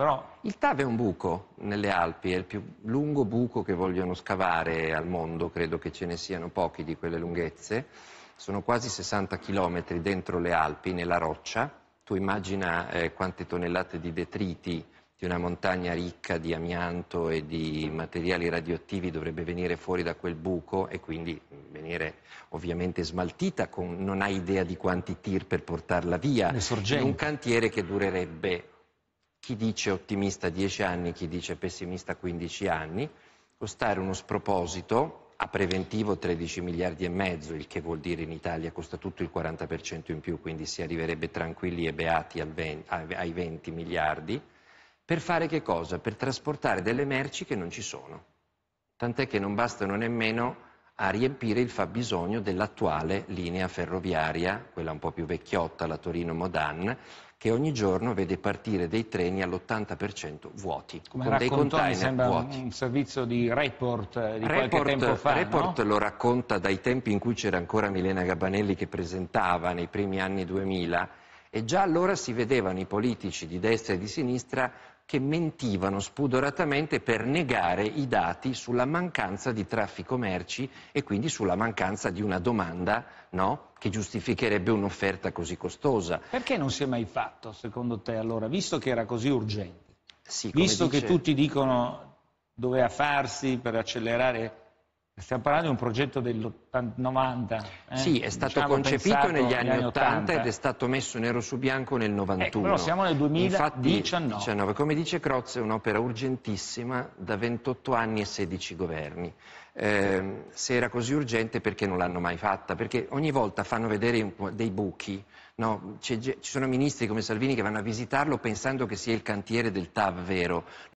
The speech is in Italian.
però... Il TAV è un buco nelle Alpi, è il più lungo buco che vogliono scavare al mondo, credo che ce ne siano pochi di quelle lunghezze. Sono quasi 60 chilometri dentro le Alpi, nella roccia. Tu immagina eh, quante tonnellate di detriti di una montagna ricca di amianto e di materiali radioattivi dovrebbe venire fuori da quel buco e quindi venire ovviamente smaltita, con, non hai idea di quanti tir per portarla via, in un cantiere che durerebbe chi dice ottimista 10 anni, chi dice pessimista 15 anni, costare uno sproposito a preventivo 13 miliardi e mezzo, il che vuol dire in Italia costa tutto il 40% in più, quindi si arriverebbe tranquilli e beati 20, ai 20 miliardi, per fare che cosa? Per trasportare delle merci che non ci sono. Tant'è che non bastano nemmeno a riempire il fabbisogno dell'attuale linea ferroviaria, quella un po' più vecchiotta, la Torino-Modan, che ogni giorno vede partire dei treni all'80% vuoti, Come con dei container vuoti. un servizio di report eh, di report, qualche tempo fa, Report no? lo racconta dai tempi in cui c'era ancora Milena Gabanelli che presentava nei primi anni 2000 e già allora si vedevano i politici di destra e di sinistra che mentivano spudoratamente per negare i dati sulla mancanza di traffico merci e quindi sulla mancanza di una domanda no? che giustificherebbe un'offerta così costosa. Perché non si è mai fatto, secondo te, allora, visto che era così urgente? Sì, visto dice... che tutti dicono doveva farsi per accelerare Stiamo parlando di un progetto dell'90. Eh? Sì, è stato diciamo concepito negli anni, anni 80, 80, ed è stato messo nero su bianco nel 91. Ecco, eh, siamo nel 2019. Infatti, come dice Crozza, è un'opera urgentissima da 28 anni e 16 governi. Eh, se era così urgente perché non l'hanno mai fatta? Perché ogni volta fanno vedere dei buchi. No? ci sono ministri come Salvini che vanno a visitarlo pensando che sia il cantiere del TAV vero.